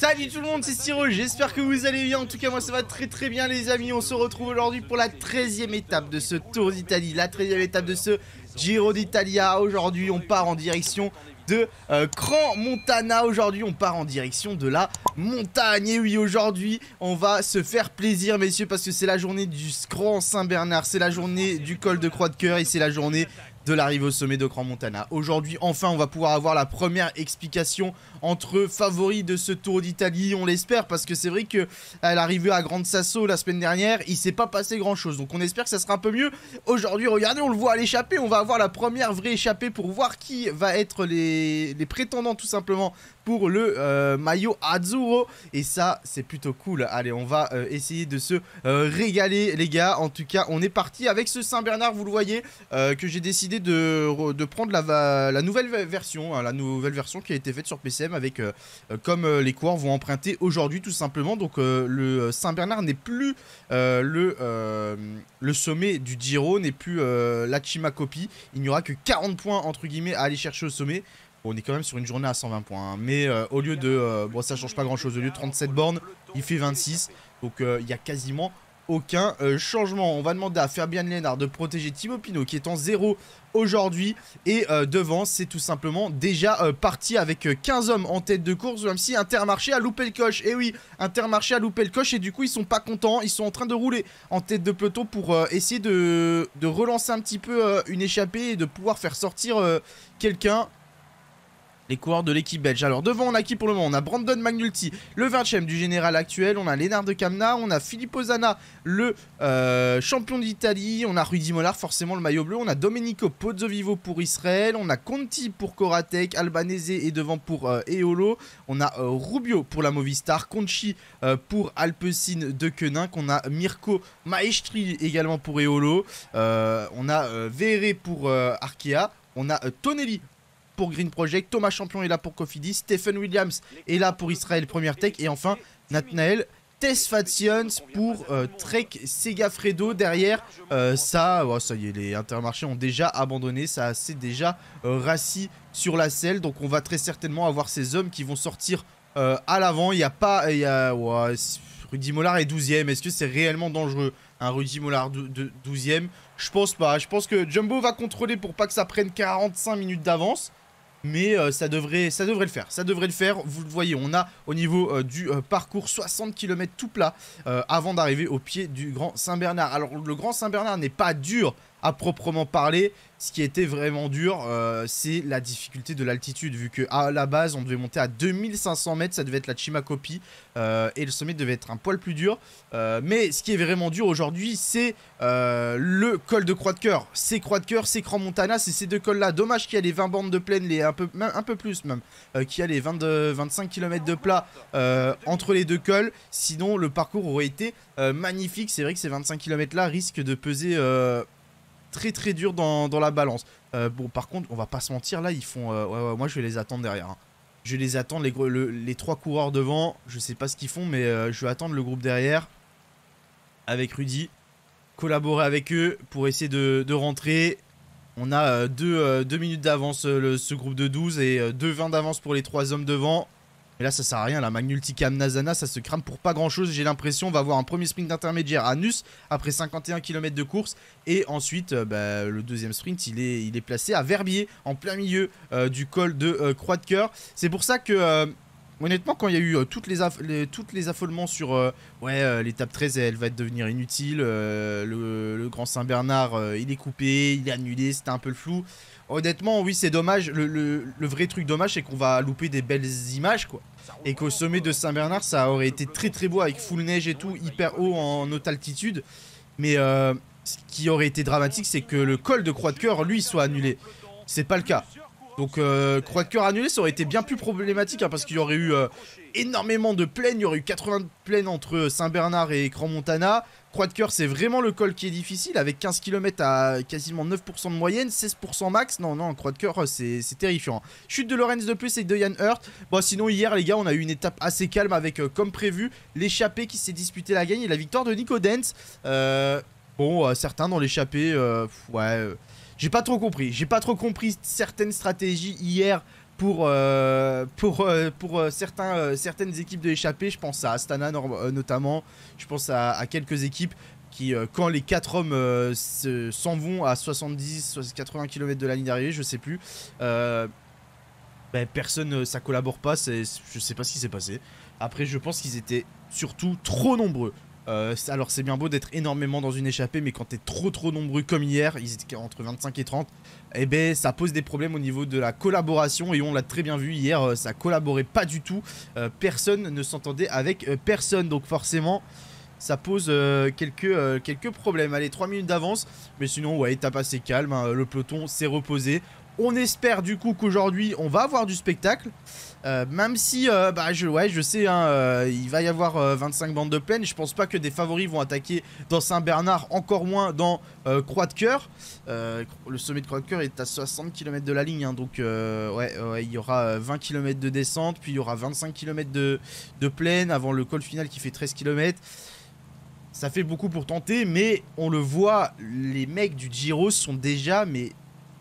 Salut tout le monde, c'est Styro, j'espère que vous allez bien, en tout cas moi ça va très très bien les amis, on se retrouve aujourd'hui pour la 13 e étape de ce Tour d'Italie, la 13 e étape de ce Giro d'Italia, aujourd'hui on part en direction de Cran euh, Montana. Aujourd'hui, on part en direction de la montagne. Et oui, aujourd'hui, on va se faire plaisir, messieurs, parce que c'est la journée du Cran Saint-Bernard, c'est la journée du col de Croix de Cœur et c'est la journée de l'arrivée au sommet de Grand Montana. Aujourd'hui, enfin, on va pouvoir avoir la première explication entre favoris de ce Tour d'Italie, on l'espère, parce que c'est vrai que à l'arrivée à Grande Sasso la semaine dernière, il s'est pas passé grand-chose. Donc on espère que ça sera un peu mieux. Aujourd'hui, regardez, on le voit à l'échappée, on va avoir la première vraie échappée pour voir qui va être les, prétendants tout simplement pour le euh, maillot Azzurro. Et ça, c'est plutôt cool. Allez, on va euh, essayer de se euh, régaler, les gars. En tout cas, on est parti avec ce Saint-Bernard, vous le voyez, que j'ai décidé de, prendre la, nouvelle version, hein, la nouvelle version qui a été faite sur PCM avec euh, euh, comme euh, les coureurs vont emprunter aujourd'hui tout simplement. Donc le Saint-Bernard n'est plus le, sommet du Giro, n'est plus la Chimacopi. Il n'y aura que 40 points entre guillemets à aller chercher au sommet. on est quand même sur une journée à 120 points, hein. mais au lieu de... bon, ça change pas grand-chose. Au lieu de 37 bornes, il fait 26. Donc il y a quasiment aucun euh, changement. On va demander à Fabian Lénard de protéger Timo Pino qui est en zéro aujourd'hui. Et euh, devant, c'est tout simplement déjà euh, parti avec 15 hommes en tête de course. Même si Intermarché a loupé le coche. Et eh oui, Intermarché a loupé le coche et du coup, ils sont pas contents. Ils sont en train de rouler en tête de peloton pour essayer de, de, relancer un petit peu une échappée et de pouvoir faire sortir quelqu'un les coureurs de l'équipe belge. Alors devant, on a qui pour le moment On a Brandon Magnulti, le 20ème du général actuel. On a Lénard de Camna, on a Filippo Zana, le euh, champion d'Italie. On a Rudy Mollard, forcément le maillot bleu. On a Domenico Pozzovivo pour Israël. On a Conti pour Koratek, Albanese est devant pour euh, Eolo. On a euh, Rubio pour la Movistar, Conchi pour Alpecin de Quenin. On a Mirko Maestri également pour Eolo. on a Vere pour Arkea. On a Tonelli pour Green Project, Thomas Champion est là pour Cofidis, Stephen Williams est là pour Israël Première Tech et enfin Natnael Tess pour euh, Trek Trek Fredo. derrière euh, ça oh, ça y est les intermarchés ont déjà abandonné ça s'est déjà euh, rassis sur la selle donc on va très certainement avoir ces hommes qui vont sortir à l'avant il n'y a pas y a, Rudy Mollard est 12 e est-ce que c'est réellement dangereux un hein, Rudy Mollard de 12 e je pense pas je pense que Jumbo va contrôler pour pas que ça prenne 45 minutes d'avance mais euh, ça, devrait, ça devrait le faire. Ça devrait le faire. Vous le voyez, on a au niveau euh, du euh, parcours 60 km tout plat avant d'arriver au pied du Grand Saint-Bernard. Alors le Grand Saint-Bernard n'est pas dur à proprement parler, ce qui était vraiment dur, euh, c'est la difficulté de l'altitude, vu que à la base, on devait monter à 2500 mètres, ça devait être la Chimacopi, euh, et le sommet devait être un poil plus dur. Euh, mais ce qui est vraiment dur aujourd'hui, c'est le col de Croix de coeur C'est Croix de coeur c'est grand Montana, c'est ces deux cols-là. Dommage qu'il y a les 20 bandes de plaine, les un peu, un peu plus même, qu'il y a les 25 km de plat entre les deux cols. Sinon, le parcours aurait été magnifique. C'est vrai que ces 25 km-là risquent de peser très très dur dans, la balance. Euh, bon, par contre, on va pas se mentir, là, ils font. Euh, moi, je vais les attendre derrière. Hein. Je vais les attendre, les, les trois coureurs devant. Je sais pas ce qu'ils font, mais euh, je vais attendre le groupe derrière avec Rudy. Collaborer avec eux pour essayer de, rentrer. On a 2 deux, deux minutes d'avance ce groupe de 12 et 2 20 d'avance pour les trois hommes devant. Mais là, ça sert à rien. La Magnulticam Nazana, ça se crame pour pas grand chose. J'ai l'impression on va avoir un premier sprint d'intermédiaire à Nus après 51 km de course. Et ensuite, euh, bah, le deuxième sprint, il est, il est placé à Verbier, en plein milieu euh, du col de euh, Croix de coeur C'est pour ça que. Honnêtement, quand il y a eu tous toutes, les toutes les affolements sur ouais l'étape 13, elle va devenir inutile, le, le, Grand Saint-Bernard, il est coupé, il est annulé, c'était un peu le flou. Honnêtement, oui, c'est dommage. Le, vrai truc dommage, c'est qu'on va louper des belles images, quoi. Et qu'au sommet de Saint-Bernard, ça aurait été très très beau avec full neige et tout, hyper haut en haute altitude. Mais euh, ce qui aurait été dramatique, c'est que le col de Croix de Cœur, lui, soit annulé. C'est pas le cas. Donc euh, Croix de Cœur annulé, ça aurait été bien plus problématique hein, parce qu'il y aurait eu euh, énormément de plaines. Il y aurait eu 80 plaines entre Saint-Bernard et Grand Montana croix de cœur, c'est vraiment le col qui est difficile, avec 15 km à quasiment 9% de moyenne, 16% max. Non, non, croix de cœur, euh, c'est terrifiant. Chute de Lorenz de plus et de Yann Hurt. Bon, sinon, hier, les gars, on a eu une étape assez calme avec, euh, comme prévu, l'échappée qui s'est disputée la gagne et la victoire de Nico Dance. Euh, bon, certains dans l'échappée, ouais. j'ai pas trop compris. J'ai pas trop compris certaines stratégies hier pour, euh, pour, euh, pour euh, certaines équipes de l'échappée. Je pense à Astana notamment. Je pense à, quelques équipes qui, quand les quatre hommes s'en vont à 70, 80 km de la ligne d'arrivée, je sais plus, ben, personne, ça collabore pas. Je sais pas ce qui s'est passé. Après, je pense qu'ils étaient surtout trop nombreux. alors c'est bien beau d'être énormément dans une échappée, mais quand t'es trop trop nombreux comme hier, ils étaient entre 25 et 30, eh ben, ça pose des problèmes au niveau de la collaboration et on l'a très bien vu hier, euh, ça collaborait pas du tout, euh, personne ne s'entendait avec euh, personne, donc forcément ça pose quelques, quelques problèmes. Allez, 3 minutes d'avance, mais sinon ouais, étape assez calme, hein. le peloton s'est reposé. On espère du coup qu'aujourd'hui on va avoir du spectacle. Euh, même si, euh, bah, je, ouais, je sais, hein, euh, il va y avoir 25 bandes de plaine. Je pense pas que des favoris vont attaquer dans Saint-Bernard, encore moins dans Croix de Cœur. le sommet de Croix de Cœur est à 60 km de la ligne, hein, donc ouais, il y aura 20 km de descente, puis il y aura 25 km de, plaine avant le col final qui fait 13 km. Ça fait beaucoup pour tenter, mais on le voit, les mecs du Giro sont déjà, mais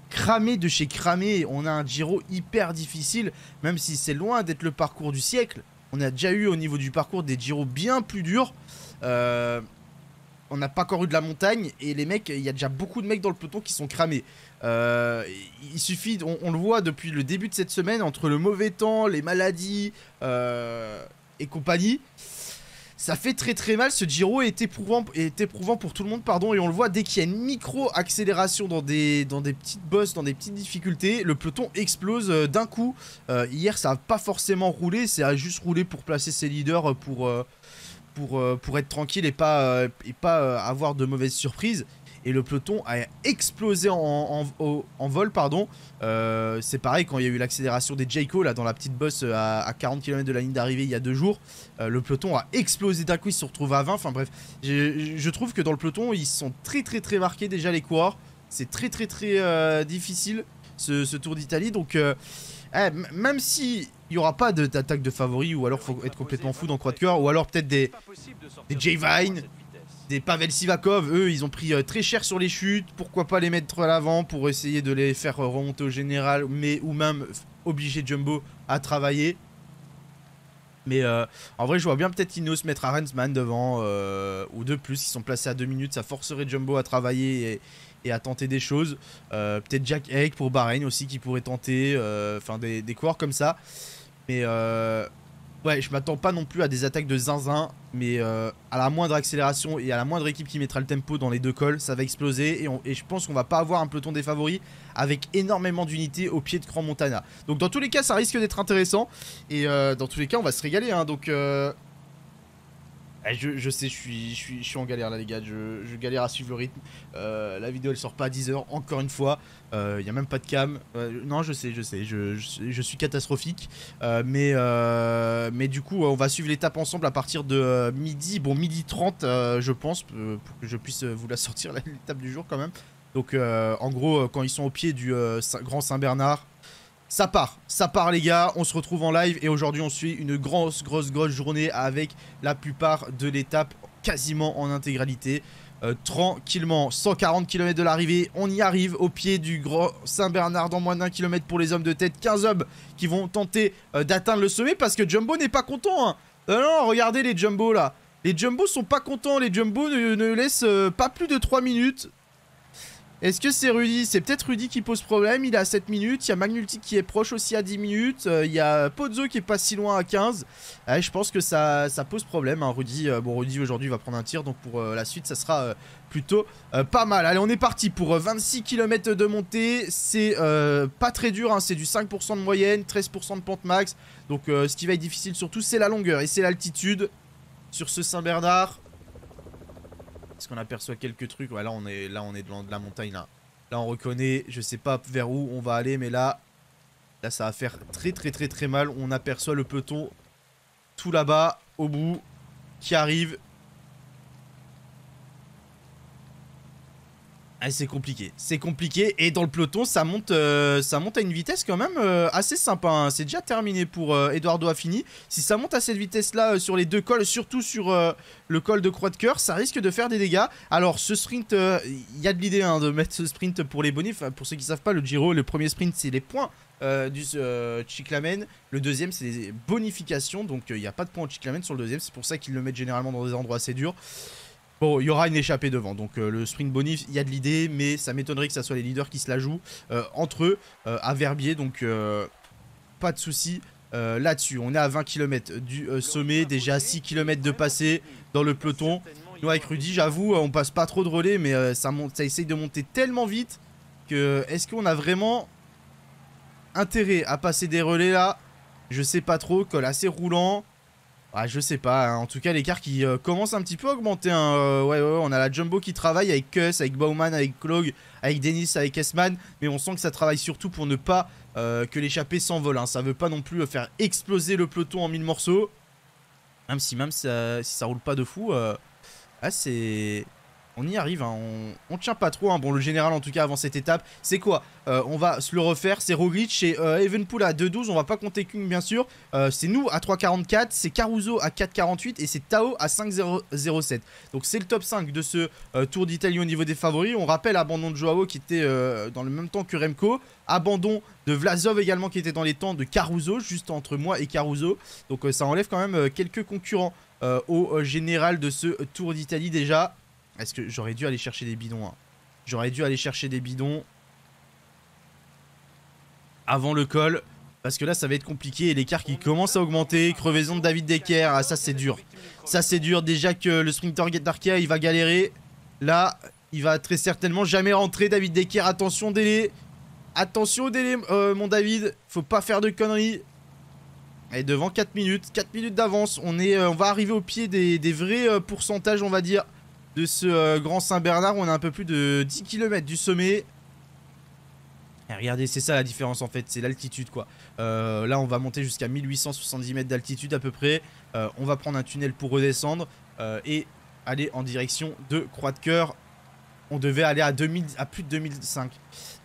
cramé de chez cramé. On a un Giro hyper difficile, même si c'est loin d'être le parcours du siècle. On a déjà eu au niveau du parcours des Giro bien plus durs. Euh, on n'a pas encore eu de la montagne et les mecs, il y a déjà beaucoup de mecs dans le peloton qui sont cramés. Euh, il suffit, on, le voit depuis le début de cette semaine, entre le mauvais temps, les maladies euh, et compagnie. Ça fait très très mal, ce Giro est éprouvant, éprouvant pour tout le monde, pardon, et on le voit dès qu'il y a une micro-accélération dans des, dans des petites bosses, dans des petites difficultés, le peloton explose euh, d'un coup. Euh, hier, ça n'a pas forcément roulé, ça a juste roulé pour placer ses leaders, euh, pour, pour, pour être tranquille et pas, et pas avoir de mauvaises surprises et le peloton a explosé en, en, vol. pardon. Euh, c'est pareil quand il y a eu l'accélération des Jayco là dans la petite bosse euh, à, 40 km de la ligne d'arrivée il y a deux jours. Euh, le peloton a explosé d'un coup, il se retrouve à 20. Enfin bref, je, trouve que dans le peloton ils sont très très très marqués déjà les coureurs. C'est très très très difficile ce, Tour d'Italie donc. Eh, même si il n'y aura pas d'attaque de, favoris ou alors faut être complètement fou dans Croix de Cœur ou alors peut-être des, des J-Vine, des Pavel Sivakov, eux, ils ont pris euh, très cher sur les chutes. Pourquoi pas les mettre à l'avant pour essayer de les faire remonter au général, mais ou même obliger Jumbo à travailler. Mais euh, en vrai, je vois bien peut-être se mettre Rensman devant euh, ou deux plus. Ils sont placés à deux minutes, ça forcerait Jumbo à travailler et, à tenter des choses. peut-être Jack Egg pour Bahreïn aussi qui pourrait tenter. Enfin, des, des coureurs comme ça. Mais ouais, je m'attends pas non plus à des attaques de zinzin, mais euh, à la moindre accélération et à la moindre équipe qui mettra le tempo dans les deux cols, ça va exploser et, je pense qu'on va pas avoir un peloton des favoris avec énormément d'unités au pied de Grand Montana. Donc dans tous les cas, ça risque d'être intéressant et euh, dans tous les cas, on va se régaler. Hein, donc euh, eh, je, sais, je suis, je, suis, en galère là, les gars. Je, galère à suivre le rythme. Euh, la vidéo elle sort pas à 10h, encore une fois. Il euh, n'y a même pas de cam. Euh, non, je sais, je sais. Je, suis catastrophique. mais, mais du coup, on va suivre l'étape ensemble à partir de midi. Bon, midi 30, je pense, pour que je puisse vous la sortir, l'étape du jour quand même. Donc, en gros, quand ils sont au pied du Grand Saint-Bernard. Ça part, ça part les gars, on se retrouve en live et aujourd'hui on suit une grosse grosse grosse journée avec la plupart de l'étape quasiment en intégralité. Euh, tranquillement, 140 km de l'arrivée, on y arrive au pied du gros Saint-Bernard dans moins d'un kilomètre pour les hommes de tête, 15 hommes qui vont tenter euh, d'atteindre le sommet parce que Jumbo n'est pas content. Hein. Euh, non, regardez les Jumbo là, les Jumbo sont pas contents, les Jumbo ne, ne laissent pas plus de 3 minutes est-ce que c'est Rudy C'est peut-être Rudy qui pose problème, il est à 7 minutes, il y a Magnulti qui est proche aussi à 10 minutes, euh, il y a Pozzo qui est pas si loin à 15. je pense que ça, pose problème, hein, Rudy. Euh, bon, Rudy aujourd'hui va prendre un tir, donc pour euh, la suite, ça sera plutôt pas mal. Allez, on est parti pour 26 km de montée, c'est pas très dur, hein. c'est du 5% de moyenne, 13% de pente max. Donc ce qui va être difficile surtout, c'est la longueur et c'est l'altitude sur ce Saint-Bernard. On aperçoit quelques trucs. là, on est, là, on est devant de la montagne. Là. là, on reconnaît. Je sais pas vers où on va aller, mais là, là, ça va faire très, très, très, très mal. On aperçoit le peloton tout là-bas, au bout, qui arrive. Ah, c'est compliqué, c'est compliqué et dans le peloton ça monte, euh, ça monte à une vitesse quand même euh, assez sympa. Hein. C'est déjà terminé pour euh, Eduardo Affini. Si ça monte à cette vitesse-là sur les deux cols, surtout sur le col de Croix de Cœur, ça risque de faire des dégâts. Alors ce sprint, il y a de l'idée hein, de mettre ce sprint pour les bonifs. pour ceux qui savent pas, le Giro, le premier sprint c'est les points du Chiclamen. Le deuxième, c'est les bonifications. Donc, il n'y a pas de points au Chiclamen sur le deuxième. C'est pour ça qu'ils le mettent généralement dans des endroits assez durs. Bon, il y aura une échappée devant, donc euh, le sprint bonif, il y a de l'idée, mais ça m'étonnerait que ce soit les leaders qui se la jouent euh, entre eux euh, à Verbier, donc pas de souci là-dessus. On est à 20 km du sommet, déjà 6 km de passé dans le peloton. Nous avec Rudy, j'avoue, on passe pas trop de relais, mais ça, ça essaye de monter tellement vite que est-ce qu'on a vraiment intérêt à passer des relais là Je sais pas trop, col assez roulant. Ah, je sais pas, hein. en tout cas l'écart qui euh, commence un petit peu à augmenter. Hein. Euh, ouais, ouais, on a la Jumbo qui travaille avec Cuss, avec Bauman, avec Klog, avec Dennis, avec Esman, mais on sent que ça travaille surtout pour ne pas euh, que l'échappée s'envole. Hein. Ça veut pas non plus faire exploser le peloton en mille morceaux. Même si même ça, si ça roule pas de fou, ah, c'est on y arrive, hein. on, ne tient pas trop. Hein. Bon, le général, en tout cas, avant cette étape, c'est quoi euh, On va se le refaire, c'est Roglic et euh, Evenpool à 2.12, on va pas compter Kung, bien sûr. Euh, c'est nous à 3.44, c'est Caruso à 4.48 et c'est Tao à 5.07. Donc c'est le top 5 de ce Tour d'Italie au niveau des favoris. On rappelle abandon de Joao qui était dans le même temps que Remco, abandon de Vlasov également qui était dans les temps de Caruso, juste entre moi et Caruso. Donc ça enlève quand même quelques concurrents au général de ce Tour d'Italie déjà. Est-ce que j'aurais dû aller chercher des bidons hein. J'aurais dû aller chercher des bidons avant le col. Parce que là, ça va être compliqué. Et l'écart qui commence à augmenter. Crevaison de David Decker. Ah, ça, c'est dur. Ça, c'est dur. Déjà que le sprinter d'Arkea, il va galérer. Là, il va très certainement jamais rentrer. David Decker, attention délai. Attention au euh, délai, mon David. Faut pas faire de conneries. Et devant 4 minutes. 4 minutes d'avance. On, euh, on va arriver au pied des, vrais euh, pourcentages, on va dire de ce euh, Grand Saint-Bernard. On a un peu plus de 10 km du sommet. Et eh, regardez, c'est ça la différence en fait, c'est l'altitude quoi. Euh, là, on va monter jusqu'à 1870 mètres d'altitude à peu près. Euh, on va prendre un tunnel pour redescendre et aller en direction de Croix-de-Cœur on devait aller à, 2000, à plus de 2005.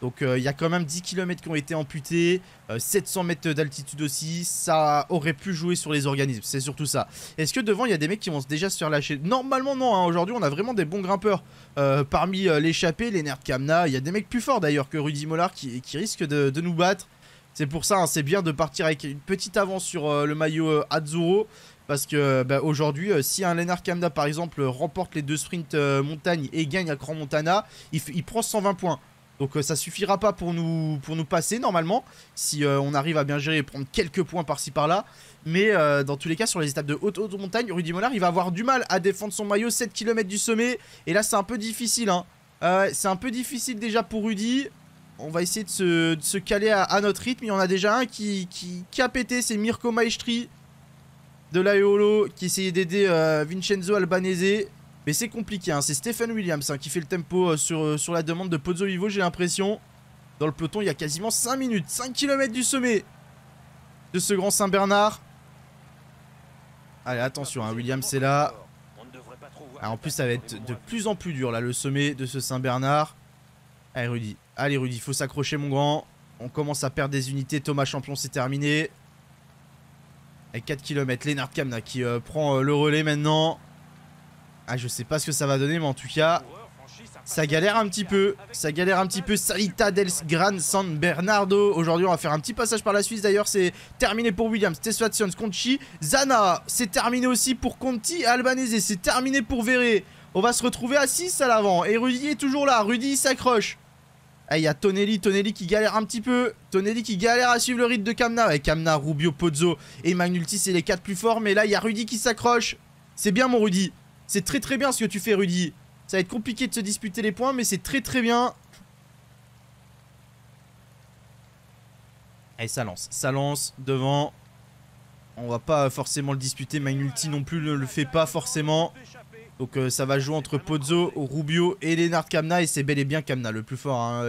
Donc euh, il y a quand même 10 km qui ont été amputés, 700 euh, mètres d'altitude aussi, ça aurait pu jouer sur les organismes, c'est surtout ça. Est-ce que devant il y a des mecs qui vont déjà se faire lâcher Normalement non, hein. aujourd'hui on a vraiment des bons grimpeurs. Euh, parmi l'échappé, les nerds Kamna, il y a des mecs plus forts d'ailleurs que Rudy Mollard qui, risquent de, nous battre. C'est pour ça, hein, c'est bien de partir avec une petite avance sur le maillot Azzurro. Parce que euh, bah, aujourd'hui, euh, si un Lennart Kamda par exemple euh, remporte les deux sprints montagne et gagne à Grand Montana, il, prend 120 points. Donc ça suffira pas pour nous, pour nous passer normalement, si on arrive à bien gérer et prendre quelques points par-ci par-là. Mais dans tous les cas, sur les étapes de haute, haute montagne, Rudy Mollard, il va avoir du mal à défendre son maillot 7 km du sommet. Et là, c'est un peu difficile. Hein. c'est un peu difficile déjà pour Rudy. On va essayer de se, caler à, notre rythme. Il y en a déjà un qui, qui a pété, c'est Mirko Maestri de l'Aeolo qui essayait d'aider euh, Vincenzo Albanese. Mais c'est compliqué, hein. c'est Stephen Williams hein, qui fait le tempo euh, sur, euh, sur la demande de Pozzo Vivo, j'ai l'impression. Dans le peloton, il y a quasiment 5 minutes, 5 km du sommet de ce grand Saint-Bernard. Allez, attention, hein, Williams c'est là. Ah, en plus, ça va être de plus en plus dur, là, le sommet de ce Saint-Bernard. Allez, Rudy. Allez, Rudy, faut s'accrocher, mon grand. On commence à perdre des unités. Thomas Champion, c'est terminé. Avec 4 km, Lennart Kamna qui euh, prend euh, le relais maintenant. Ah, je sais pas ce que ça va donner, mais en tout cas, ça galère un petit peu. Ça galère un petit peu. Salita del Gran San Bernardo. Aujourd'hui, on va faire un petit passage par la Suisse. D'ailleurs, c'est terminé pour Williams, Tesfations, Conchi. Zana, c'est terminé aussi pour Conti. Albanese, c'est terminé pour Verré. On va se retrouver à 6 à l'avant. Et Rudy est toujours là. Rudy s'accroche il eh, y a Tonelli, Tonelli qui galère un petit peu. Tonelli qui galère à suivre le rythme de Kamna. Ouais, Kamna, Rubio, Pozzo et Magnulti, c'est les quatre plus forts. Mais là, il y a Rudy qui s'accroche. C'est bien, mon Rudy. C'est très très bien ce que tu fais, Rudy. Ça va être compliqué de se disputer les points, mais c'est très très bien. Et eh, ça lance. Ça lance devant. On va pas forcément le disputer. Magnulti non plus ne le fait pas forcément. Donc euh, ça va jouer entre Pozzo, Rubio et Lennart Kamna. Et c'est bel et bien Kamna le plus fort. Hein,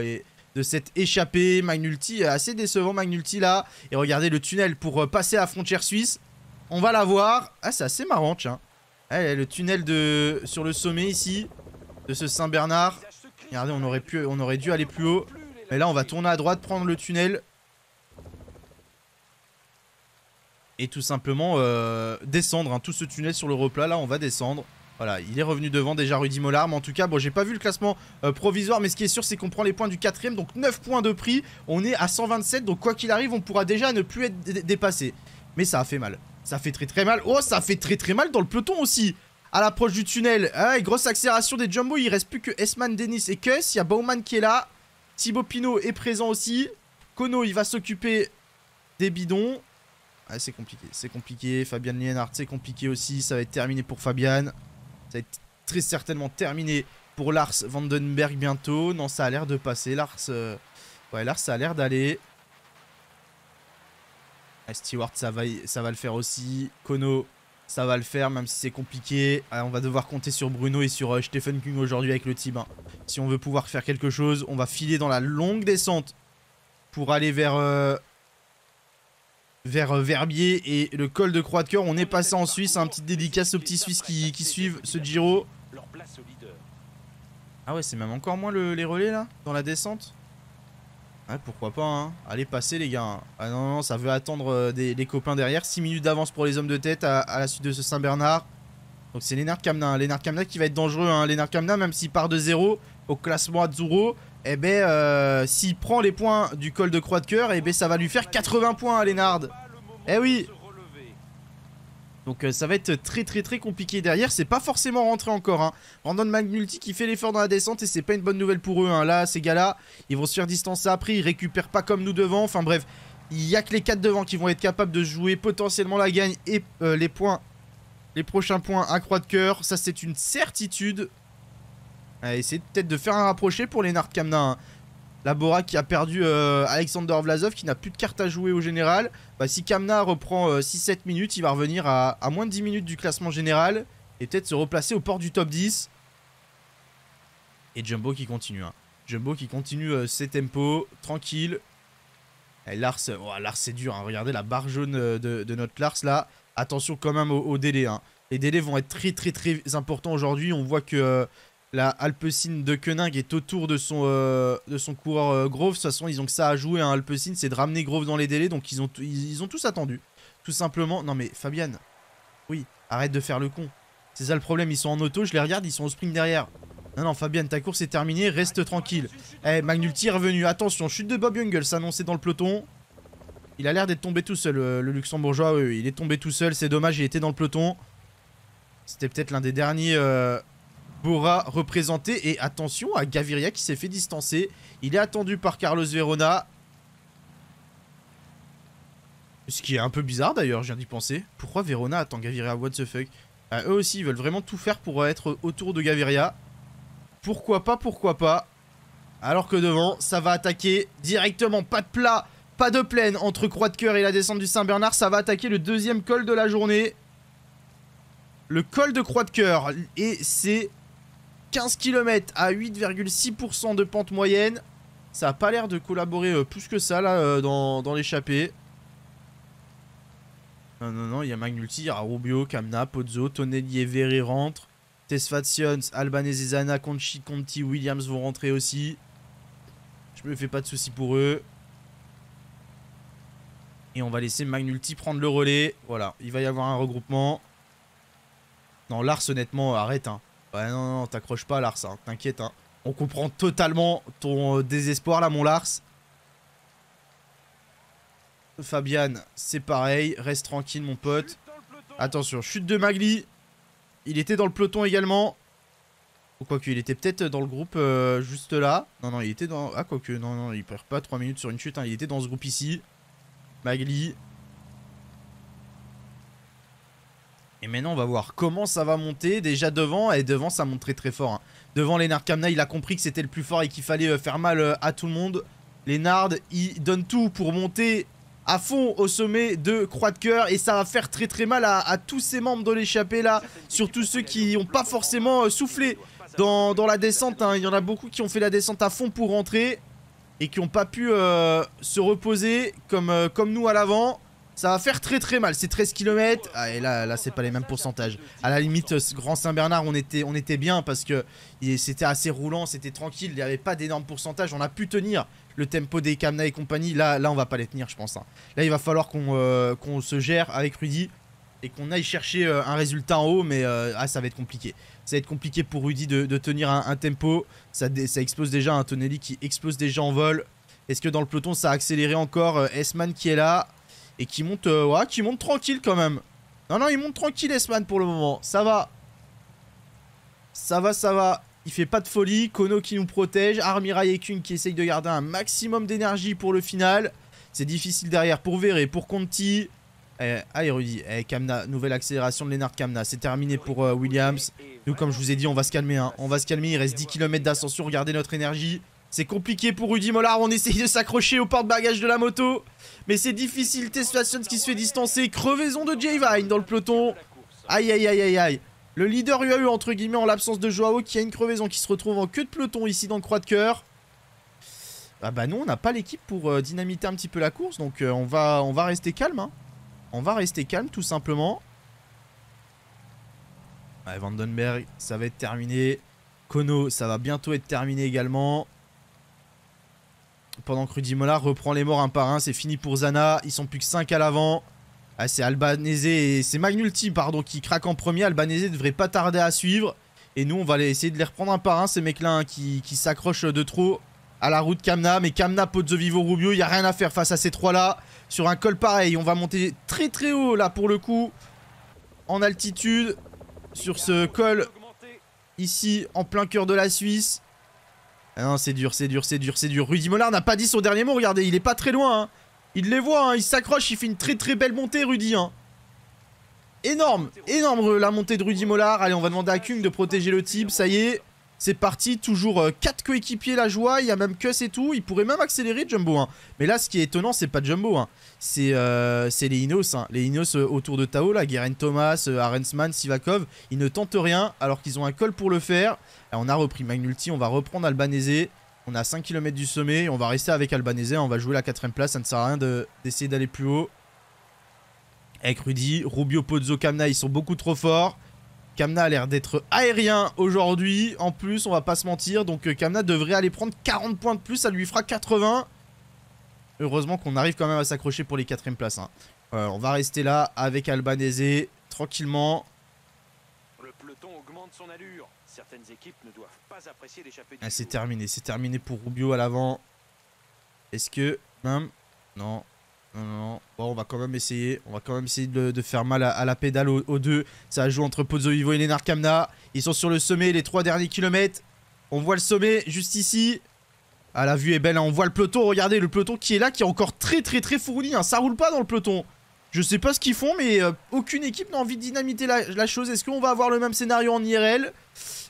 de cette échappée. Magnulti, euh, assez décevant Magnulti là. Et regardez le tunnel pour euh, passer à la frontière suisse. On va la voir. Ah c'est assez marrant tiens. Eh, eh, le tunnel de sur le sommet ici. De ce Saint-Bernard. Regardez, on aurait, pu, on aurait dû aller plus haut. Mais là on va tourner à droite, prendre le tunnel. Et tout simplement descendre. Hein. Tout ce tunnel sur le replat là on va descendre. Voilà, il est revenu devant déjà Rudy Mollard. Mais en tout cas, bon, j'ai pas vu le classement euh, provisoire. Mais ce qui est sûr, c'est qu'on prend les points du quatrième. Donc 9 points de prix. On est à 127. Donc quoi qu'il arrive, on pourra déjà ne plus être dépassé. Mais ça a fait mal. Ça fait très très mal. Oh, ça fait très très mal dans le peloton aussi. À l'approche du tunnel. Hein, grosse accélération des Jumbo. Il reste plus que Esman, Dennis et Kuss. Il y a Bauman qui est là. Thibaut Pinot est présent aussi. Kono, il va s'occuper des bidons. Ah, c'est compliqué, c'est compliqué. Fabian Lienhardt, c'est compliqué aussi. Ça va être terminé pour Fabian. Ça va être très certainement terminé pour Lars Vandenberg bientôt. Non, ça a l'air de passer. Lars, euh, ouais, Lars ça a l'air d'aller. Ah, Stewart, ça va, ça va le faire aussi. Kono, ça va le faire, même si c'est compliqué. Ah, on va devoir compter sur Bruno et sur euh, Stephen King aujourd'hui avec le team. Hein. Si on veut pouvoir faire quelque chose, on va filer dans la longue descente pour aller vers... Euh, vers euh, Verbier et le col de Croix de coeur On est passé en Suisse, un petit dédicace aux petits Suisses qui, suivent ce Giro. Ah ouais, c'est même encore moins le, les relais là, dans la descente. Ouais, pourquoi pas, hein. Allez, passer les gars. Ah non, non, ça veut attendre euh, des, les copains derrière. 6 minutes d'avance pour les hommes de tête à, la suite de ce Saint-Bernard. Donc c'est Lénard Kamna. Hein. Lénard Kamna qui va être dangereux. Hein. Lénard Kamna, même s'il part de zéro au classement Azzurro, eh ben, euh, s'il prend les points du col de Croix de Cœur, eh ben, ça va lui faire 80 points à Lénard. Eh oui donc euh, ça va être très très très compliqué derrière, c'est pas forcément rentré encore. Hein. Brandon McNulty qui fait l'effort dans la descente et c'est pas une bonne nouvelle pour eux. Hein. Là, ces gars-là, ils vont se faire distancer après, ils récupèrent pas comme nous devant. Enfin bref, il y a que les 4 devant qui vont être capables de jouer potentiellement la gagne et euh, les points, les prochains points à Croix de Cœur. Ça c'est une certitude. Essayez peut-être de faire un rapproché pour Lennart Kamna. Hein. Labora qui a perdu euh, Alexander Vlasov qui n'a plus de carte à jouer au général. Bah, si Kamna reprend 6-7 euh, minutes, il va revenir à, moins de 10 minutes du classement général et peut-être se replacer au port du top 10. Et Jumbo qui continue. Hein. Jumbo qui continue euh, ses tempos, tranquille. Et eh, Lars, c'est dur. Hein. Regardez la barre jaune de, notre Lars là. Attention quand même au, délai. Les délais vont être très très très importants aujourd'hui. On voit que la Alpecin de Koenig est autour de son, euh, de son coureur euh, Grove. De toute façon, ils ont que ça à jouer un hein, c'est de ramener Grove dans les délais. Donc, ils ont, ils, ont tous attendu. Tout simplement. Non, mais Fabian, oui, arrête de faire le con. C'est ça le problème. Ils sont en auto, je les regarde, ils sont au sprint derrière. Non, non, Fabian, ta course est terminée, reste tranquille. Eh, hey, Magnulti est revenu. Attention, chute de Bob Jungels s'annonçait dans le peloton. Il a l'air d'être tombé tout seul, euh, le luxembourgeois. il est tombé tout seul, c'est dommage, il était dans le peloton. C'était peut-être l'un des derniers Bora représenté. Et attention à Gaviria qui s'est fait distancer. Il est attendu par Carlos Verona. Ce qui est un peu bizarre d'ailleurs, je viens d'y penser. Pourquoi Verona attend Gaviria What the fuck bah, Eux aussi, ils veulent vraiment tout faire pour être autour de Gaviria. Pourquoi pas, pourquoi pas Alors que devant, ça va attaquer directement. Pas de plat, pas de plaine entre Croix de Cœur et la descente du Saint-Bernard. Ça va attaquer le deuxième col de la journée. Le col de Croix de Cœur. Et c'est 15 km à 8,6% de pente moyenne. Ça a pas l'air de collaborer euh, plus que ça là euh, dans, l'échappée. Non, non, non, il y a Magnulti, il y a Rubio, Kamna, Pozzo, Tonelli, Verré rentrent. Tesfations, Albanese, Zana, Conchi, Conti, Williams vont rentrer aussi. Je me fais pas de soucis pour eux. Et on va laisser Magnulti prendre le relais. Voilà, il va y avoir un regroupement. Non, Lars, honnêtement, arrête. Hein. Ouais, non, non, t'accroches pas, Lars, hein. t'inquiète. Hein. On comprend totalement ton euh, désespoir, là, mon Lars. Fabian, c'est pareil. Reste tranquille, mon pote. Attention, chute de Magli. Il était dans le peloton également. Ou oh, quoique, il était peut-être dans le groupe euh, juste là. Non, non, il était dans... Ah, quoique, non, non, il perd pas 3 minutes sur une chute. Hein. Il était dans ce groupe ici. Magli, Et maintenant, on va voir comment ça va monter. Déjà devant, et devant, ça monte très très fort. Hein. Devant, Lénard Kamna, il a compris que c'était le plus fort et qu'il fallait euh, faire mal euh, à tout le monde. Lénard il donne tout pour monter à fond au sommet de Croix de Cœur et ça va faire très très mal à, tous ces membres de l'échappée là, surtout ceux qui n'ont pas forcément euh, soufflé dans, la descente. Hein. Il y en a beaucoup qui ont fait la descente à fond pour rentrer et qui n'ont pas pu se reposer comme nous à l'avant. Ça va faire très très mal, c'est 13 km. Ah, et là, là c'est pas les mêmes pourcentages. À la limite, euh, Grand Saint-Bernard, on était, on était bien parce que c'était assez roulant, c'était tranquille, il n'y avait pas d'énormes pourcentages. On a pu tenir le tempo des Kamna et compagnie. Là, là on va pas les tenir, je pense. Hein. Là, il va falloir euh, qu'on se gère avec Rudy et qu'on aille chercher euh, un résultat en haut, mais ah, ça va être compliqué. Ça va être compliqué pour Rudy de, tenir un, tempo. Ça, ça explose déjà, un Tonelli qui explose déjà en vol. Est-ce que dans le peloton, ça a accéléré encore Esman qui est là et qui monte, euh, qui monte tranquille quand même. Non, non, il monte tranquille, Esman, pour le moment. Ça va. Ça va, ça va. Il fait pas de folie. Kono qui nous protège. Armira Yekun qui essaye de garder un maximum d'énergie pour le final. C'est difficile derrière pour et pour Conti. Eh, ah, eh, Kamna, nouvelle accélération de Lennart Kamna. C'est terminé pour euh, Williams. Nous, comme je vous ai dit, on va se calmer. Hein. On va se calmer. Il reste 10 km d'ascension. Regardez notre énergie. C'est compliqué pour Rudy Mollard. On essaye de s'accrocher au porte-bagages de la moto. Mais c'est difficile. Tesfation qui se fait distancer. Crevaison de Jay Vine dans le peloton. Aïe, aïe, aïe, aïe, aïe. Le leader UAE, entre guillemets, en l'absence de Joao, qui a une crevaison qui se retrouve en queue de peloton ici dans le croix de cœur. Ah bah nous on n'a pas l'équipe pour euh, dynamiter un petit peu la course. Donc euh, on, va, on va rester calme. Hein. On va rester calme, tout simplement. Ouais, Vandenberg, ça va être terminé. Kono, ça va bientôt être terminé également pendant que Rudy reprend les morts un par un. C'est fini pour Zana. Ils sont plus que 5 à l'avant. Ah, c'est Albanese et c'est Magnulti pardon qui craque en premier. Albanese devrait pas tarder à suivre. Et nous on va essayer de les reprendre un par un ces mecs là hein, qui, s'accrochent de trop à la route Kamna. Mais Kamna, Pozzo Vivo, Rubio, il n'y a rien à faire face à ces trois là. Sur un col pareil, on va monter très très haut là pour le coup. En altitude sur ce col ici en plein cœur de la Suisse. Ah non, c'est dur, c'est dur, c'est dur, c'est dur. Rudy Mollard n'a pas dit son dernier mot, regardez, il est pas très loin. Hein. Il les voit, hein, il s'accroche, il fait une très très belle montée, Rudy. Hein. Énorme, énorme la montée de Rudy Mollard. Allez, on va demander à Kung de protéger le type, ça y est. C'est parti, toujours euh, quatre coéquipiers la joie, il y a même que et tout, il pourrait même accélérer Jumbo. Mais là, ce qui est étonnant, c'est pas Jumbo, euh, c'est les Inos. Les Inos euh, autour de Tao, là, Guerin Thomas, Arensman, Sivakov, ils ne tentent rien alors qu'ils ont un col pour le faire. Ah, on a repris Magnulti, on va reprendre Albanese. On a à 5 km du sommet, on va rester avec Albanese, on va jouer la quatrième place, ça ne sert à rien d'essayer d'aller plus haut. Avec Rudy, Rubio, Pozzo, Kamna, ils sont beaucoup trop forts. Kamna a l'air d'être aérien aujourd'hui, en plus, on va pas se mentir. Donc euh, Kamna devrait aller prendre 40 points de plus, ça lui fera 80. Heureusement qu'on arrive quand même à s'accrocher pour les quatrièmes places. Hein. Euh, on va rester là avec Albanese, tranquillement. Le peloton augmente son allure. Certaines équipes ne doivent pas apprécier l'échappée. Ah, c'est terminé, c'est terminé pour Rubio à l'avant. Est-ce que non. Non, non, non. Bon, on va quand même essayer. On va quand même essayer de, faire mal à, la pédale aux, deux. Ça joue entre Pozo Ivo et Lénard Kamna. Ils sont sur le sommet, les trois derniers kilomètres. On voit le sommet juste ici. Ah, la vue est belle. Hein. On voit le peloton. Regardez le peloton qui est là, qui est encore très, très, très fourni. Hein. Ça roule pas dans le peloton. Je sais pas ce qu'ils font, mais euh, aucune équipe n'a envie de dynamiter la, la chose. Est-ce qu'on va avoir le même scénario en IRL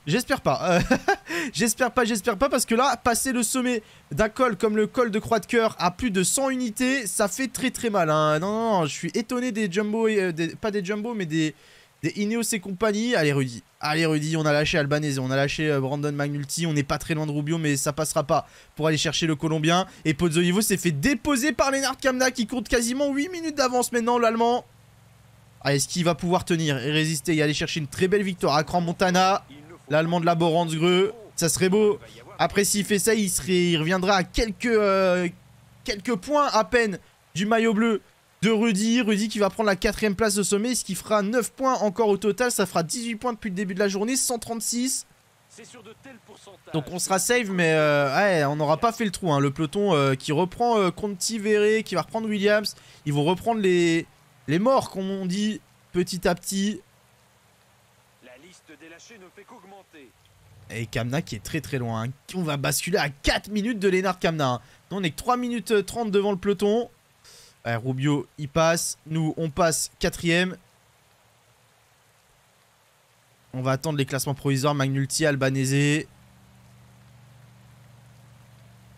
J'espère pas. Euh, j'espère pas, j'espère pas, parce que là, passer le sommet d'un col comme le col de Croix de Cœur à plus de 100 unités, ça fait très très mal. Hein. Non, non, non, je suis étonné des jumbo, euh, pas des jumbo, mais des, des Ineos et compagnie. Allez Rudy, allez Rudy, on a lâché Albanese, on a lâché euh, Brandon Magnulti, on n'est pas très loin de Rubio mais ça passera pas pour aller chercher le Colombien. Et Ivo s'est fait déposer par Lennart Kamna qui compte quasiment 8 minutes d'avance maintenant l'Allemand. Ah, est-ce qu'il va pouvoir tenir et résister et aller chercher une très belle victoire à Cran Montana L'allemand de la Boransgreux, ça serait beau. Après, s'il fait ça, il, reviendra à quelques, euh, quelques points à peine du maillot bleu de Rudy. Rudy qui va prendre la quatrième place de sommet, ce qui fera 9 points encore au total. Ça fera 18 points depuis le début de la journée, 136. Donc on sera safe, mais euh, on n'aura pas fait le trou. Hein. Le peloton euh, qui reprend Conti Verré, qui va reprendre Williams. Ils vont reprendre les, les morts, comme on dit, petit à petit. Et Kamna qui est très très loin. Hein. On va basculer à 4 minutes de Lénard Kamna. Hein. on est que 3 minutes 30 euh, devant le peloton. Eh, Rubio, il passe. Nous, on passe quatrième. On va attendre les classements provisoires. Magnulti, Albanese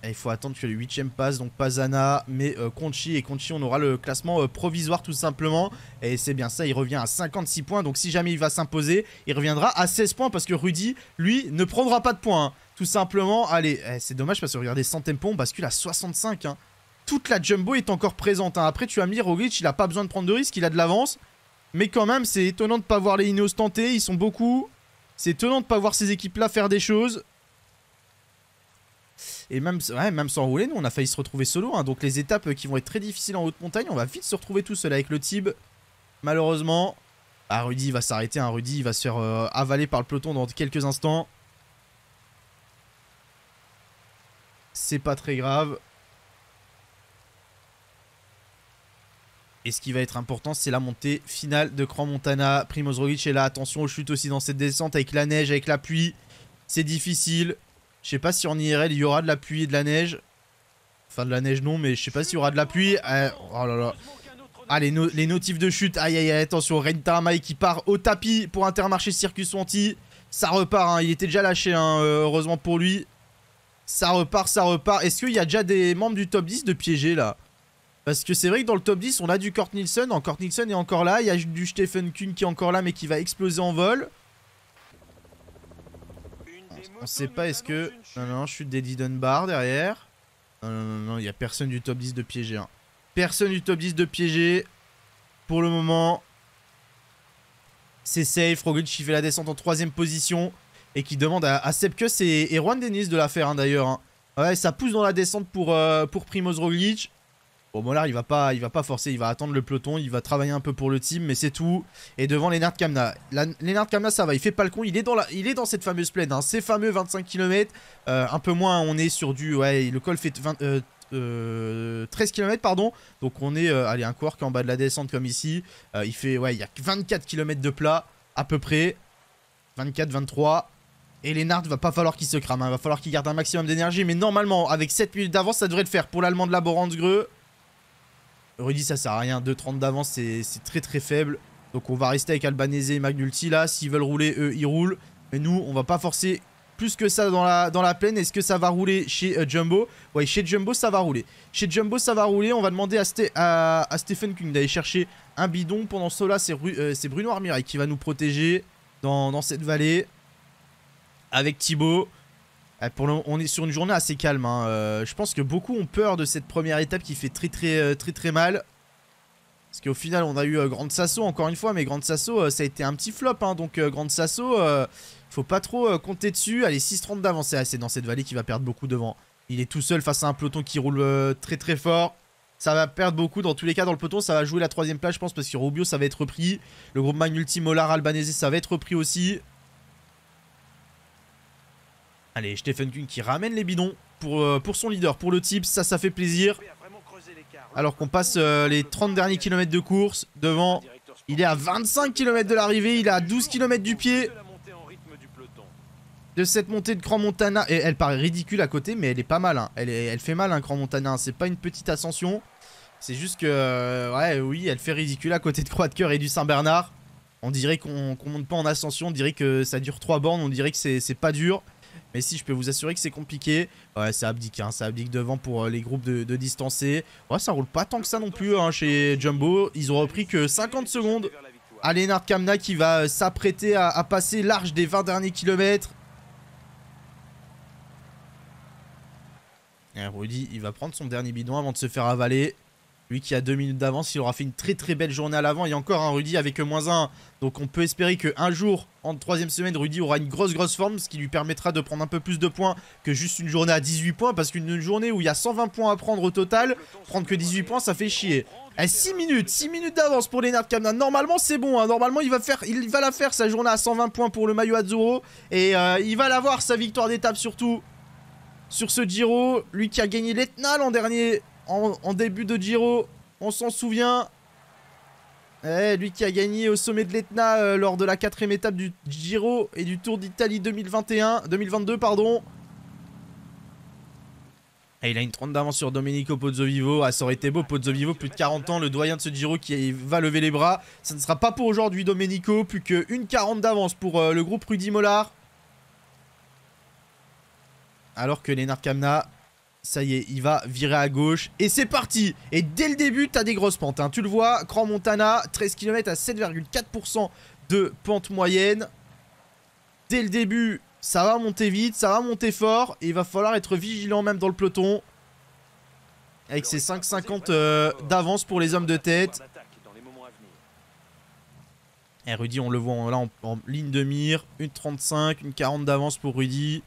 il faut attendre que le 8ème passe donc pas Zana, mais euh, Conchi. Et Conchi, on aura le classement euh, provisoire tout simplement. Et c'est bien ça, il revient à 56 points. Donc si jamais il va s'imposer, il reviendra à 16 points parce que Rudy, lui, ne prendra pas de points. Hein. Tout simplement, allez, eh, c'est dommage parce que regardez, sans tempo, on bascule à 65. Hein. Toute la jumbo est encore présente. Hein. Après, tu as mis Roglic, il n'a pas besoin de prendre de risque, il a de l'avance. Mais quand même, c'est étonnant de ne pas voir les Ineos tenter, ils sont beaucoup. C'est étonnant de ne pas voir ces équipes-là faire des choses. Et même, ouais, même sans rouler, nous, on a failli se retrouver solo. Hein. donc les étapes qui vont être très difficiles en haute montagne, on va vite se retrouver tout seul avec le Tib. Malheureusement, ah, Rudy va s'arrêter. Hein. Rudy va se faire euh, avaler par le peloton dans quelques instants. C'est pas très grave. Et ce qui va être important, c'est la montée finale de Cran Montana. Primoz Roglic est là. Attention aux chutes aussi dans cette descente avec la neige, avec la pluie. C'est difficile. Je sais pas si en IRL il y aura de la pluie et de la neige. Enfin de la neige non mais je sais pas s'il y aura de la pluie. Ah, oh là là. Ah les, notifs de chute. Aïe aïe aïe attention. Taramaï qui part au tapis pour Intermarché Circus Wanty. Ça repart hein. Il était déjà lâché hein, euh, heureusement pour lui. Ça repart, ça repart. Est-ce qu'il y a déjà des membres du top 10 de piégés là Parce que c'est vrai que dans le top 10 on a du Kort Nielsen. En Kort Nielsen est encore là. Il y a du Stephen Kuhn qui est encore là mais qui va exploser en vol. On sait pas, est-ce que... Non, non, je suis Deddy Dunbar derrière. Non, non, non, il n'y a personne du top 10 de piégé. Hein. Personne du top 10 de piégé. Pour le moment, c'est safe. Roglic qui fait la descente en troisième position et qui demande à, à Sepkus et, Juan Denis de la faire hein, d'ailleurs. Hein. Ouais, ça pousse dans la descente pour, euh, pour Primoz Roglic. Bon, Mollard, il va pas, il va pas forcer, il va attendre le peloton, il va travailler un peu pour le team, mais c'est tout. Et devant Lennart Kamna. Lennart Kamna, ça va, il fait pas le con, il est dans, il est dans cette fameuse plaine, hein. ces fameux 25 km. Euh, un peu moins, on est sur du. Ouais, le col fait 13 euh, euh, km, pardon. Donc on est, allez, un quark en bas de la descente comme ici. il fait, ouais, il y a 24 km de plat, à peu près. 24, 23. Et Lennart va pas falloir qu'il se crame, Il hein. va falloir qu'il garde un maximum d'énergie. Mais normalement, avec 7 minutes d'avance, ça devrait le faire pour l'allemand de la Rudy, ça sert à rien. 2,30 d'avance, c'est très très faible. Donc on va rester avec Albanese et Magnulti là. S'ils veulent rouler, eux, ils roulent. Mais nous, on va pas forcer plus que ça dans la, dans la plaine. Est-ce que ça va rouler chez euh, Jumbo Ouais, chez Jumbo, ça va rouler. Chez Jumbo, ça va rouler. On va demander à, à, Stephen King d'aller chercher un bidon. Pendant cela, euh, c'est Bruno Armirail qui va nous protéger dans, dans cette vallée. Avec Thibaut. Ah, on est sur une journée assez calme. Hein. Euh, je pense que beaucoup ont peur de cette première étape qui fait très très euh, très très mal. Parce qu'au final, on a eu euh, Grande Sasso encore une fois, mais Grande Sasso, ça a été un petit flop. Hein. Donc Grande Sasso, faut pas trop compter dessus. Allez, 6-30 d'avance, c'est dans cette vallée qui va perdre beaucoup devant. Il est tout seul face à un peloton qui roule très très fort. Ça va perdre beaucoup dans tous les cas dans le peloton. Ça va jouer la troisième place, je pense, parce que Rubio, ça va être repris. Le groupe Magnulti, Molar, Albanese, ça va être repris aussi. Allez, Stephen Kuhn qui ramène les bidons pour, euh, pour son leader, pour le type. Ça, ça fait plaisir. Alors qu'on passe euh, les 30 derniers kilomètres de course devant. Il est à 25 km de l'arrivée. Il est à 12 km du pied de cette montée de Grand Montana. Et elle paraît ridicule à côté, mais elle est pas mal. Hein. Elle, elle fait mal, un hein, Grand Montana. Hein. C'est pas une petite ascension. C'est juste que, euh, ouais, oui, elle fait ridicule à côté de Croix de coeur et du Saint-Bernard. On dirait qu'on monte pas en ascension. On dirait que ça dure 3 bornes. On dirait que c'est pas dur. Mais si, je peux vous assurer que c'est compliqué. Ouais, ça abdique, hein, ça abdique devant pour euh, les groupes de, de, distancés. Ouais, ça roule pas tant que ça non plus hein, chez Jumbo. Ils ont repris que 50 secondes à Lennart Kamna qui va euh, s'apprêter à, passer l'arche des 20 derniers kilomètres. Et Rudy, il va prendre son dernier bidon avant de se faire avaler. Lui qui a 2 minutes d'avance, il aura fait une très très belle journée à l'avant. Et encore un Rudy avec moins 1. Donc on peut espérer qu'un jour, en troisième semaine, Rudy aura une grosse grosse forme. Ce qui lui permettra de prendre un peu plus de points que juste une journée à 18 points. Parce qu'une journée où il y a 120 points à prendre au total, prendre que 18 points, ça fait chier. 6 eh, minutes, 6 minutes d'avance pour Lennart Kamna. Normalement, c'est bon. Hein. Normalement, il va, faire, il va la faire sa journée à 120 points pour le maillot Azzurro. Et euh, il va l'avoir sa victoire d'étape surtout sur ce Giro. Lui qui a gagné l'Etna l'an dernier en, début de Giro. On s'en souvient. Eh, lui qui a gagné au sommet de l'Etna euh, lors de la quatrième étape du Giro et du Tour d'Italie 2021, 2022 pardon. Et eh, il a une 30 d'avance sur Domenico Pozzovivo. Ah, ça aurait été beau, Pozzovivo, plus de 40 ans, le doyen de ce Giro qui va lever les bras. Ça ne sera pas pour aujourd'hui, Domenico, plus qu'une 40 d'avance pour euh, le groupe Rudy Mollard. Alors que Lennart Kamna ça y est, il va virer à gauche. Et c'est parti Et dès le début, t'as des grosses pentes. Hein. Tu le vois, Grand Montana, 13 km à 7,4% de pente moyenne. Dès le début, ça va monter vite, ça va monter fort. Et il va falloir être vigilant même dans le peloton. Avec ses 5,50 euh, d'avance pour les hommes de tête. Et eh, Rudy, on le voit là en, ligne de mire. Une 35, une 40 d'avance pour Rudy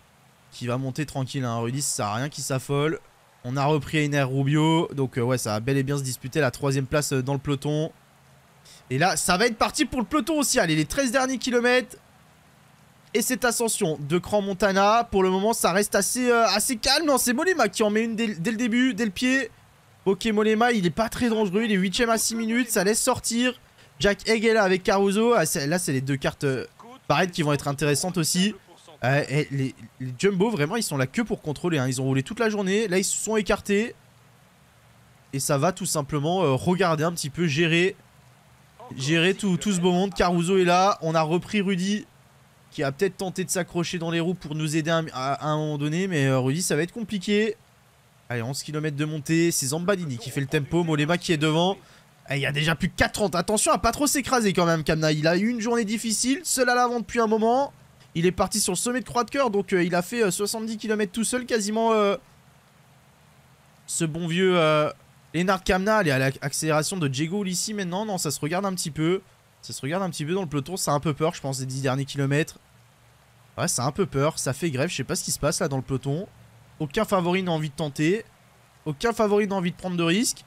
qui va monter tranquille. un hein. Rudy, ça a rien qui s'affole. On a repris Einer Rubio. Donc euh, ouais, ça va bel et bien se disputer la troisième place euh, dans le peloton. Et là, ça va être parti pour le peloton aussi. Allez, les 13 derniers kilomètres. Et cette ascension de Cran Montana. Pour le moment, ça reste assez, euh, assez calme. Non, hein. c'est Molema qui en met une dès, le début, dès le pied. Ok, Molema, il est pas très dangereux. Il est 8 à 6 minutes. Ça laisse sortir. Jack Egg avec Caruso. Ah, là, c'est les deux cartes qui vont être intéressantes aussi. Ah, eh, les, Jumbo, vraiment, ils sont là que pour contrôler. Hein. Ils ont roulé toute la journée. Là, ils se sont écartés. Et ça va tout simplement euh, regarder un petit peu, gérer, gérer tout, tout ce beau monde. Caruso est là. On a repris Rudy qui a peut-être tenté de s'accrocher dans les roues pour nous aider à, un moment donné. Mais euh, Rudy, ça va être compliqué. Allez, 11 km de montée. C'est Zambadini qui fait le tempo. Molema qui est devant. Eh, il y a déjà plus de 4 30. Attention à pas trop s'écraser quand même, Kamna. Il a eu une journée difficile, seul à l'avant depuis un moment. Il est parti sur le sommet de Croix de Cœur, donc euh, il a fait 70 euh, km tout seul quasiment. Euh, ce bon vieux Lennart Kamna, il est à l'accélération de Diego ici maintenant. Non, ça se regarde un petit peu. Ça se regarde un petit peu dans le peloton. Ça a un peu peur, je pense, des 10 derniers kilomètres. Ouais, ça a un peu peur. Ça fait grève. Je sais pas ce qui se passe là dans le peloton. Aucun favori n'a envie de tenter. Aucun favori n'a envie de prendre de risques.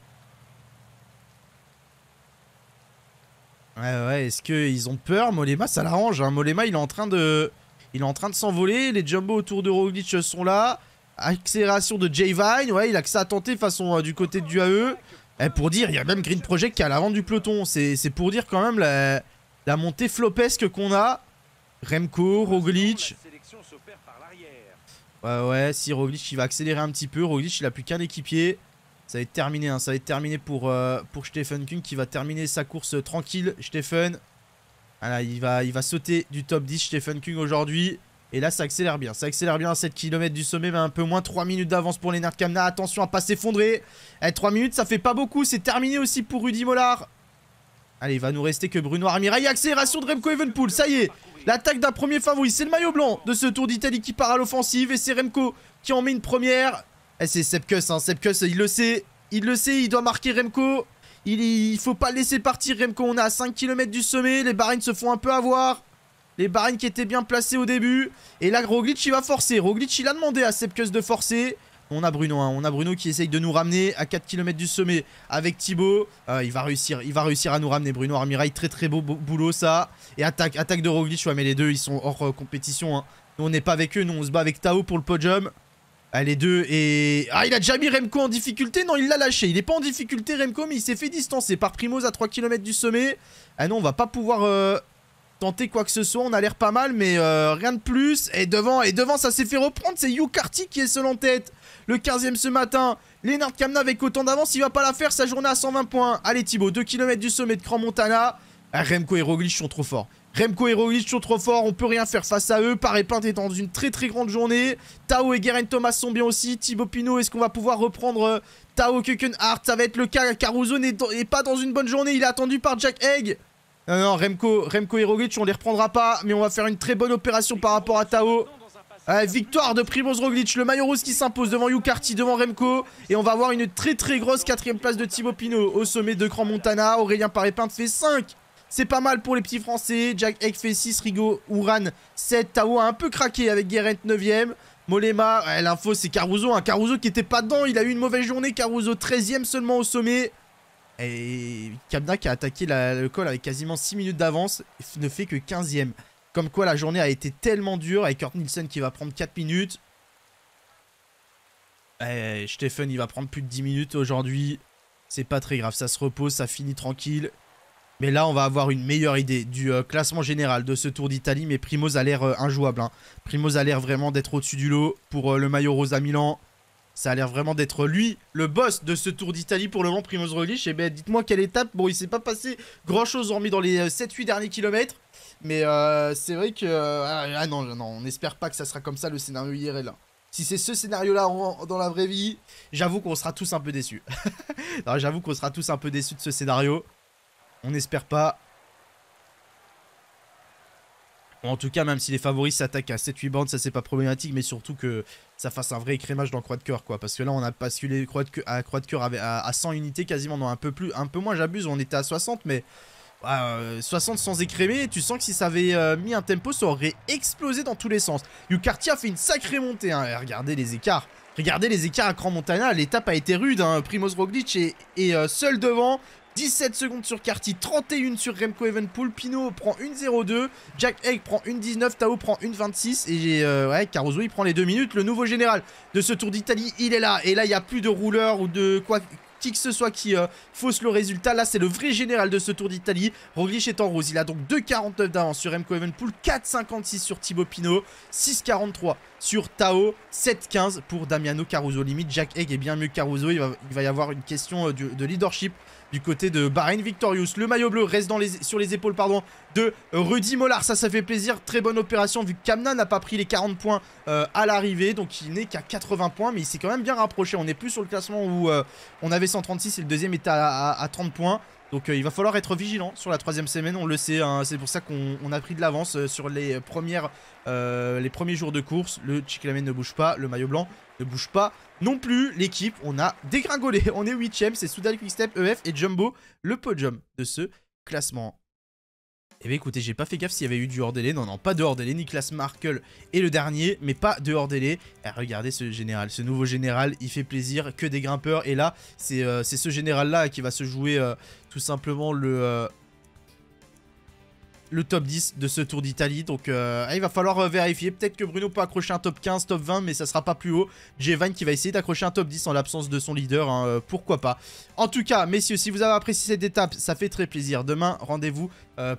Ouais, ouais, est-ce qu'ils ont peur Molema, ça l'arrange. Hein. Molema, il est en train de... Il est en train de s'envoler. Les jumbo autour de Roglic sont là. Accélération de J-Vine. Ouais, il a que ça à tenter façon euh, du côté du AE. Et eh, pour dire, il y a même Green Project qui est à l'avant du peloton. C'est pour dire quand même la, montée flopesque qu'on a. Remco, Roglic. Ouais, ouais, si Roglic, il va accélérer un petit peu. Roglic, il a plus qu'un équipier. Ça va être terminé, hein. ça va terminé pour, euh, pour Stephen King qui va terminer sa course euh, tranquille. Stephen, il, va, il va sauter du top 10 Stephen King aujourd'hui. Et là, ça accélère bien. Ça accélère bien à 7 km du sommet, mais un peu moins. 3 minutes d'avance pour les Kamna. Attention à pas s'effondrer. 3 eh, minutes, ça fait pas beaucoup. C'est terminé aussi pour Rudy Mollard. Allez, il va nous rester que Bruno Armirail. Accélération de Remco Evenpool. Ça y est, l'attaque d'un premier favori. C'est le maillot blanc de ce Tour d'Italie qui part à l'offensive. Et c'est Remco qui en met une première. Eh, c'est Sepkus, hein. Sepkus, il le sait. Il le sait, il doit marquer Remco. Il, il faut pas laisser partir Remco. On est à 5 km du sommet. Les Bahreïns se font un peu avoir. Les Bahreïns qui étaient bien placés au début. Et là, Roglic, il va forcer. Roglic, il a demandé à Sepkus de forcer. On a Bruno, hein. on a Bruno qui essaye de nous ramener à 4 km du sommet avec Thibaut. Euh, il va réussir, il va réussir à nous ramener Bruno Armirail, très très beau boulot ça. Et attaque, attaque de Roglic, ouais mais les deux ils sont hors euh, compétition. Hein. Nous on n'est pas avec eux, nous on se bat avec Tao pour le podium. Allez, ah, deux et... Ah, il a déjà mis Remco en difficulté Non, il l'a lâché. Il n'est pas en difficulté, Remco, mais il s'est fait distancer par Primoz à 3 km du sommet. Ah non, on va pas pouvoir euh, tenter quoi que ce soit. On a l'air pas mal, mais euh, rien de plus. Et devant, et devant ça s'est fait reprendre. C'est Youkarty qui est seul en tête. Le 15e ce matin. Lennart Kamna avec autant d'avance. Il va pas la faire, sa journée à 120 points. Allez, Thibaut, 2 km du sommet de Grand Montana. Ah, Remco et Roglic sont trop forts. Remco et Roglic sont trop forts, on peut rien faire face à eux. Paré-Pinte est dans une très très grande journée. Tao et Guerin Thomas sont bien aussi. Thibaut Pinot, est-ce qu'on va pouvoir reprendre euh, Tao Kukenhart Ça va être le cas. Caruso n'est pas dans une bonne journée. Il est attendu par Jack Egg. Non, non, Remco, Remco et Roglic, on les reprendra pas. Mais on va faire une très bonne opération par rapport à Tao. victoire de Primoz Roglic, le maillot rose qui s'impose devant yukarti, devant Remco. Et on va avoir une très très grosse quatrième place de Thibaut Pinot au sommet de Grand Montana. Aurélien Parépinte fait 5. C'est pas mal pour les petits français. Jack Egg fait 6, Rigo Uran, 7. Tao a un peu craqué avec Guéret 9ème. Molema, l'info c'est Caruso. Un hein. Caruso qui était pas dedans, il a eu une mauvaise journée. Caruso 13 e seulement au sommet. Et Kabna qui a attaqué le col avec quasiment 6 minutes d'avance ne fait que 15 e Comme quoi la journée a été tellement dure avec Kurt Nielsen qui va prendre 4 minutes. Eh, Stephen il va prendre plus de 10 minutes aujourd'hui. C'est pas très grave, ça se repose, ça finit tranquille. Mais là, on va avoir une meilleure idée du euh, classement général de ce Tour d'Italie. Mais Primoz a l'air euh, injouable. Hein. Primoz a l'air vraiment d'être au-dessus du lot pour euh, le maillot rose à Milan. Ça a l'air vraiment d'être lui, le boss de ce Tour d'Italie pour le moment, Primoz Roglic. Et eh bien, dites-moi quelle étape. Bon, il s'est pas passé grand-chose hormis dans les 7-8 derniers kilomètres. Mais c'est vrai que... Ah, ah non, on n'espère pas que ça sera comme ça le scénario hier là. Si c'est ce scénario-là dans la vraie vie, j'avoue qu'on sera tous un peu déçus. j'avoue qu'on sera tous un peu déçus de ce scénario. On n'espère pas. en tout cas, même si les favoris s'attaquent à 7-8 bandes, ça c'est pas problématique, mais surtout que ça fasse un vrai écrémage dans Croix de Cœur, quoi. Parce que là, on a basculé Croix de à Croix de Cœur à, 100 unités quasiment, non, un peu plus, un peu moins, j'abuse, on était à 60, mais 60 euh, sans écrémer, tu sens que si ça avait euh, mis un tempo, ça aurait explosé dans tous les sens. Yukartia fait une sacrée montée, hein. regardez les écarts. Regardez les écarts à Grand Montana, l'étape a été rude, hein. Primoz Roglic est, euh, seul devant, 17 secondes sur Carty, 31 sur Remco Evenpool, Pino prend une 2 Jack Egg prend une 19, Tao prend 1,26 26 et euh, ouais, Caruso il prend les 2 minutes. Le nouveau général de ce Tour d'Italie, il est là et là il n'y a plus de rouleur ou de quoi qui que ce soit qui euh, fausse le résultat. Là, c'est le vrai général de ce Tour d'Italie. Roglic est en rose. Il a donc 2,49 d'avance sur Remco Evenpool, 4,56 sur Thibaut Pinot, 6,43 sur Tao, 7,15 pour Damiano Caruso. Limite, Jack Egg est bien mieux que Caruso. Il va, y avoir une question euh, de leadership du côté de Bahrain Victorious. Le maillot bleu reste sur les épaules pardon, de Rudy Mollard. Ça, ça fait plaisir. Très bonne opération vu que Kamna n'a pas pris les 40 points euh, à l'arrivée. Donc il n'est qu'à 80 points. Mais il s'est quand même bien rapproché. On n'est plus sur le classement où euh, on avait 136 et le deuxième était à, à 30 points. Donc euh, il va falloir être vigilant sur la troisième semaine, on le sait, hein. c'est pour ça qu'on a pris de l'avance euh, sur les, premières, euh, les premiers jours de course. Le Lamen ne bouge pas, le maillot blanc ne bouge pas non plus. L'équipe, on a dégringolé, on est 8ème, c'est Soudal Quickstep, EF et Jumbo, le podium de ce classement. Eh bien écoutez, j'ai pas fait gaffe s'il y avait eu du hors délai. Non, non, pas de hors délai. Niklas Markel est le dernier, mais pas de hors délai. Eh, regardez ce général. Ce nouveau général, il fait plaisir. Que des grimpeurs. Et là, c'est euh, ce général-là qui va se jouer euh, tout simplement le, euh, le top 10 de ce Tour d'Italie. Donc euh, ah, il va falloir euh, vérifier. Peut-être que Bruno peut accrocher un top 15, top 20, mais ça sera pas plus haut. J-Vine qui va essayer d'accrocher un top 10 en l'absence de son leader, hein, euh, pourquoi pas. En tout cas, messieurs, si vous avez apprécié cette étape, ça fait très plaisir. Demain, rendez-vous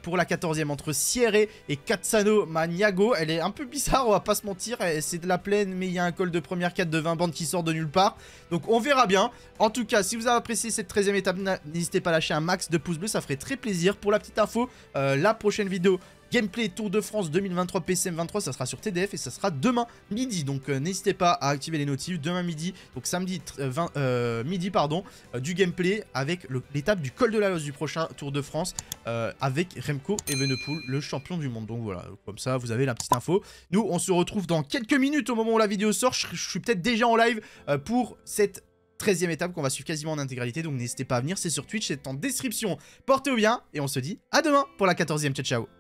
pour la 14e entre Sierre et Cazzano Maniago. Elle est un peu bizarre, on va pas se mentir. C'est de la plaine, mais il y a un col de première 4 de 20 bandes qui sort de nulle part. Donc on verra bien. En tout cas, si vous avez apprécié cette 13e étape, n'hésitez pas à lâcher un max de pouces bleus, ça ferait très plaisir. Pour la petite info, la prochaine vidéo gameplay Tour de France 2023 PCM23, ça sera sur TDF et ça sera demain midi. Donc euh, n'hésitez pas à activer les notifs demain midi, donc samedi 20, euh, euh, midi pardon, du gameplay avec l'étape du col de la losse du prochain Tour de France avec Remco Evenepoel, le champion du monde. Donc voilà, comme ça vous avez la petite info. Nous on se retrouve dans quelques minutes au moment où la vidéo sort. je suis peut-être déjà en live pour cette 13e étape qu'on va suivre quasiment en intégralité. Donc n'hésitez pas à venir, c'est sur Twitch, c'est en description. Portez-vous bien et on se dit à demain pour la 14e. Ciao, ciao